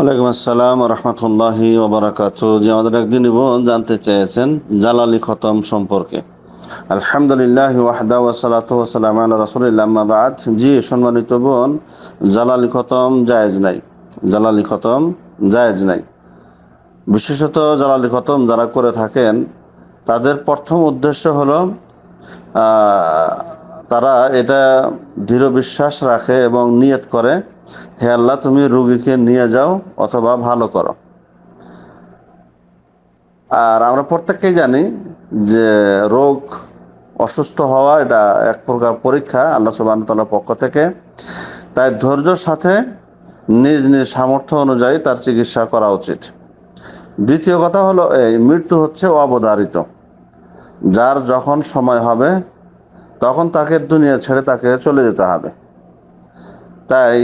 ওয়ালাইকুম আসসালাম রহমতুল্লাহি ওবরাকাত যে আমাদের একদিন জানতে চেয়েছেন জালালি খতম সম্পর্কে আলহামদুলিল্লাহ ওয়াহদা ওয়াসালাতাম রসুলিল্লামাবাদ জি সম্মানিত বোন জালালি খতম জায়েজ নাই জালালি খতম জায়েজ নাই বিশেষত জালালি খতম যারা করে থাকেন তাদের প্রথম উদ্দেশ্য হলো তারা এটা দৃঢ় বিশ্বাস রাখে এবং নিয়ত করে হে আল্লাহ তুমি রুগীকে নিয়ে যাও অথবা ভালো করো আর আমরা প্রত্যেকেই জানি যে রোগ অসুস্থ হওয়া এটা এক প্রকার পরীক্ষা আল্লাহ সুবাহতালার পক্ষ থেকে তাই ধৈর্যর সাথে নিজ নিজ সামর্থ্য অনুযায়ী তার চিকিৎসা করা উচিত দ্বিতীয় কথা হলো এই মৃত্যু হচ্ছে অবধারিত যার যখন সময় হবে তখন তাকে দুনিয়া ছেড়ে তাকে চলে যেতে হবে তাই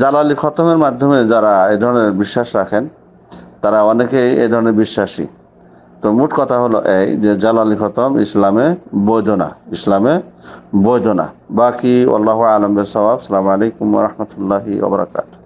জালালি খতমের মাধ্যমে যারা এ ধরনের বিশ্বাস রাখেন তারা অনেকেই এ ধরনের বিশ্বাসী তো মোট কথা হলো এই যে জালালি খতম ইসলামে বৈধ না ইসলামে বৈধ না বাকি আল্লাহ আলম সালাম আলাইকুম রহমতুল্লাহ ওবরাকাতু